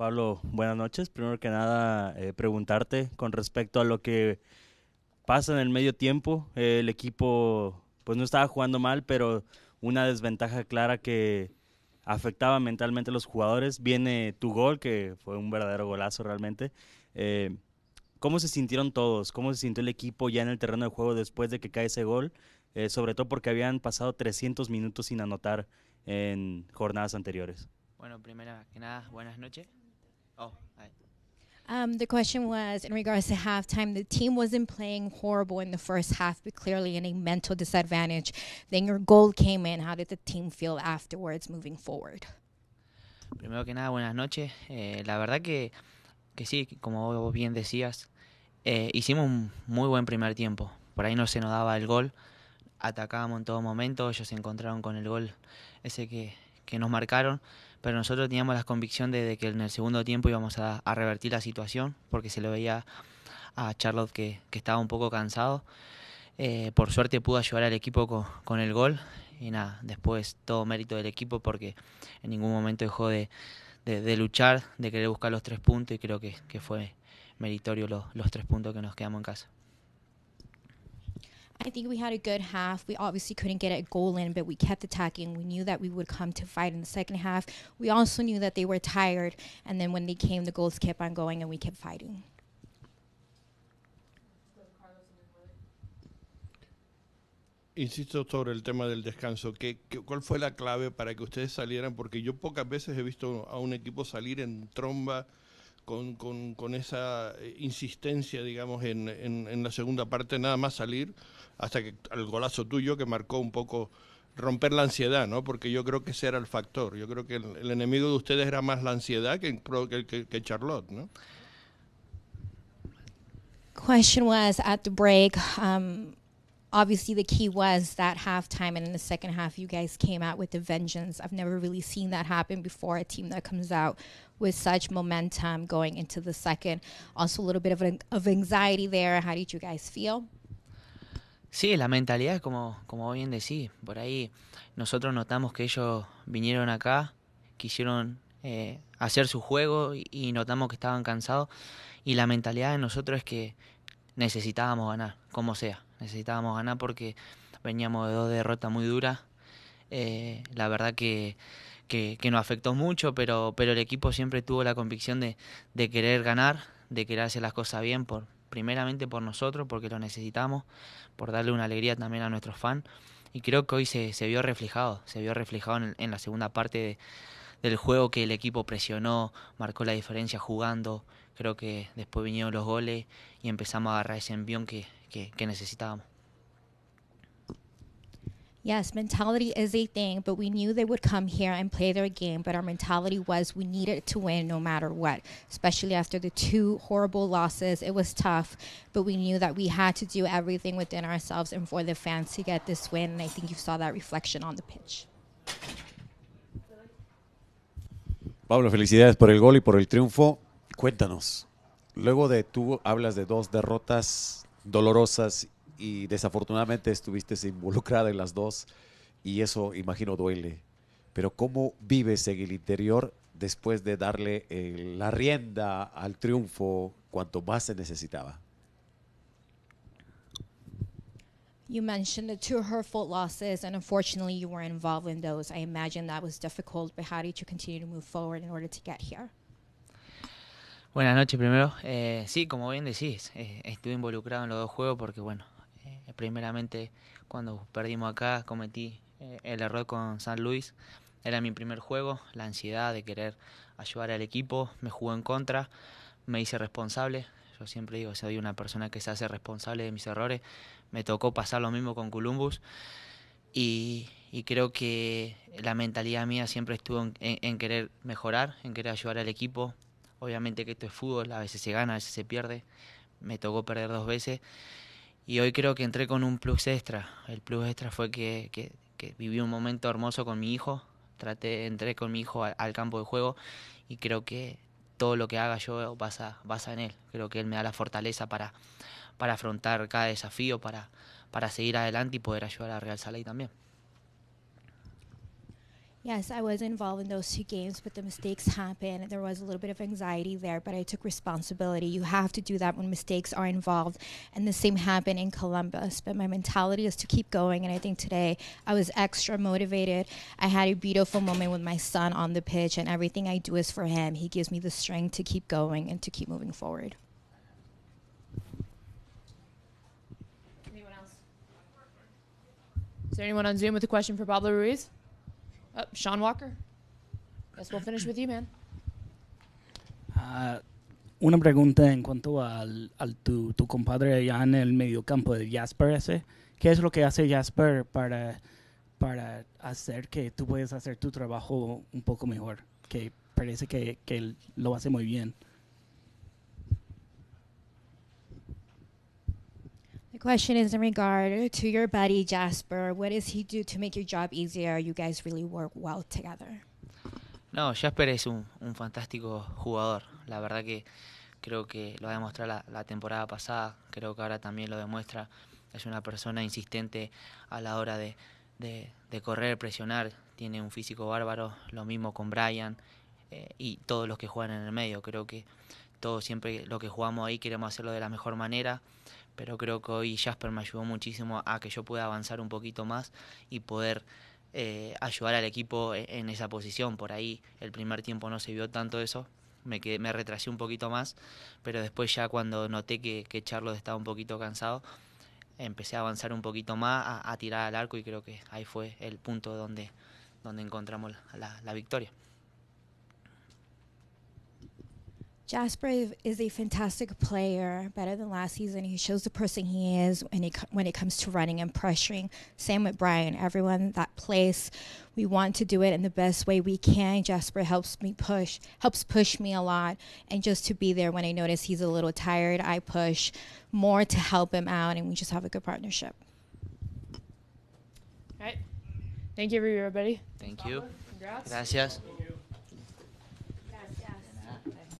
Pablo, buenas noches. Primero que nada, eh, preguntarte con respecto a lo que pasa en el medio tiempo. el equipo, pues no estaba jugando mal, pero una desventaja clara que afectaba mentalmente a los jugadores. Viene tu gol, que fue un verdadero golazo realmente. Eh, ¿Cómo se sintieron todos? ¿Cómo se sintió el equipo ya en el terreno de juego después de que cae ese gol? Eh, sobre todo porque habían pasado 300 minutos sin anotar en jornadas anteriores. Bueno, primero que nada, buenas noches. Oh, hi. Um, the question was in regards to halftime. The team wasn't playing horrible in the first half, but clearly in a mental disadvantage. Then your goal came in. How did the team feel afterwards, moving forward? Primero que nada, buenas noches. Eh, la verdad que, que sí, como vos bien decías, eh, hicimos un muy buen primer tiempo. Por ahí no se nos daba el gol. Atacábamos en todo momento. Ellos se encontraron con el gol ese que que nos marcaron, pero nosotros teníamos la convicción de, que en el segundo tiempo íbamos a, revertir la situación, porque se lo veía a Charlotte que, estaba un poco cansado. Eh, por suerte pudo ayudar al equipo con, el gol y nada, después todo mérito del equipo porque en ningún momento dejó de, luchar, de querer buscar los tres puntos y creo que, fue meritorio los tres puntos que nos quedamos en casa. I think we had a good half. We obviously couldn't get a goal in, but we kept attacking. We knew that we would come to fight in the second half. We also knew that they were tired, and then when they came, the goals kept on going, and we kept fighting. Insisto sobre el tema del descanso. ¿Qué, ¿Qué, cuál fue la clave para que ustedes salieran? Porque yo pocas veces he visto a un equipo salir en tromba con, con, esa eh, insistencia, digamos, en, en, la segunda parte, nada más salir, hasta que el golazo tuyo que marcó un poco romper la ansiedad, ¿no? Porque yo creo que ese era el factor. Yo creo que el, enemigo de ustedes era más la ansiedad que, que, Charlotte, ¿no? Question was at the break. Um, obviously the key was that halftime and in the second half you guys came out with the vengeance i've never really seen that happen before a team that comes out with such momentum going into the second also a little bit of, an, of anxiety there how did you guys feel Sí, la mentalidad como, como bien decís, por ahí nosotros notamos que ellos vinieron acá, quisieron eh, hacer su juego y, y notamos que estaban cansados y la mentalidad de nosotros es que necesitábamos ganar, como sea. necesitábamos ganar porque veníamos de dos derrotas muy duras. Eh, la verdad que, que, nos afectó mucho, pero, pero el equipo siempre tuvo la convicción de, querer ganar, de querer hacer las cosas bien, por, primeramente por nosotros, porque lo necesitamos, por darle una alegría también a nuestros fans. Y creo que hoy se, vio reflejado, se vio reflejado en, la segunda parte del juego que el equipo presionó, marcó la diferencia jugando, creo que después vinieron los goles y empezamos a agarrar ese envión que, que, necesitábamos. Yes, mentality is a thing, but we knew they would come here and play their game. But our mentality was we needed to win no matter what, especially after the two horrible losses. It was tough, but we knew that we had to do everything within ourselves and for the fans to get this win. And I think you saw that reflection on the pitch. Pablo, felicidades por el gol y por el triunfo. Cuéntanos, luego de tú hablas de dos derrotas dolorosas y desafortunadamente estuviste involucrada en las dos y eso imagino duele, pero ¿cómo vives en el interior después de darle eh, la rienda al triunfo cuanto más se necesitaba? You mentioned the two hurtful losses, and unfortunately, you were involved in those. I imagine that was difficult, but how did you continue to move forward in order to get here? Buenas noches primero. Eh, sí, como bien decís, eh, estuve involucrado en los dos juegos porque, bueno, eh, primeramente cuando perdimos acá cometí el error con San Luis. Era mi primer juego, la ansiedad de querer ayudar al equipo, me jugó en contra, me hice responsable. Yo siempre digo, soy una persona que se hace responsable de mis errores. Me tocó pasar lo mismo con Columbus y, creo que la mentalidad mía siempre estuvo en querer mejorar, en querer ayudar al equipo, Obviamente que esto es fútbol, a veces se gana, a veces se pierde. Me tocó perder dos veces. Y hoy creo que entré con un plus extra. El plus extra fue que, viví un momento hermoso con mi hijo. Traté, entré con mi hijo al, campo de juego y creo que todo lo que haga yo basa, basa en él. Creo que él me da la fortaleza para, para afrontar cada desafío, para, para seguir adelante y poder ayudar a Real Salay también. Yes, I was involved in those two games, but the mistakes happened. There was a little bit of anxiety there, but I took responsibility. You have to do that when mistakes are involved. And the same happened in Columbus. But my mentality is to keep going. And I think today I was extra motivated. I had a beautiful moment with my son on the pitch, and everything I do is for him. He gives me the strength to keep going and to keep moving forward. Anyone else? Is there anyone on Zoom with a question for Pablo Ruiz? Oh, Sean Walker. Guess we'll finish with you, man. Ah, una pregunta en cuanto al, al tu, tu, compadre allá en el mediocampo de Jasper ese. ¿Qué es lo que hace Jasper para, para hacer que tú puedas hacer tu trabajo un poco mejor? Que parece que, que lo hace muy bien. question is in regard to your buddy Jasper. What does he do to make your job easier? You guys really work well together. No, Jasper es un, fantástico jugador. La verdad que creo que lo ha demostrado la, temporada pasada, creo que ahora también lo demuestra. Es una persona insistente a la hora de, correr, presionar, tiene un físico bárbaro, lo mismo con Brian eh, y todos los que juegan en el medio. Creo que todos siempre lo que jugamos ahí queremos hacerlo de la mejor manera pero creo que hoy Jasper me ayudó muchísimo a que yo pueda avanzar un poquito más y poder eh, ayudar al equipo e-, en esa posición. Por ahí el primer tiempo no se vio tanto eso, me, quedé, me retrasé un poquito más, pero después ya cuando noté que, que Charlos estaba un poquito cansado, empecé a avanzar un poquito más, a, tirar al arco y creo que ahí fue el punto donde, donde encontramos la victoria. Jasper is a fantastic player, better than last season. He shows the person he is when, he, when it comes to running and pressuring. Same with Brian. Everyone that plays, we want to do it in the best way we can. Jasper helps me push, helps push me a lot, and just to be there when I notice he's a little tired, I push more to help him out, and we just have a good partnership. All right. Thank you, everybody. Thank you. Congrats. Gracias.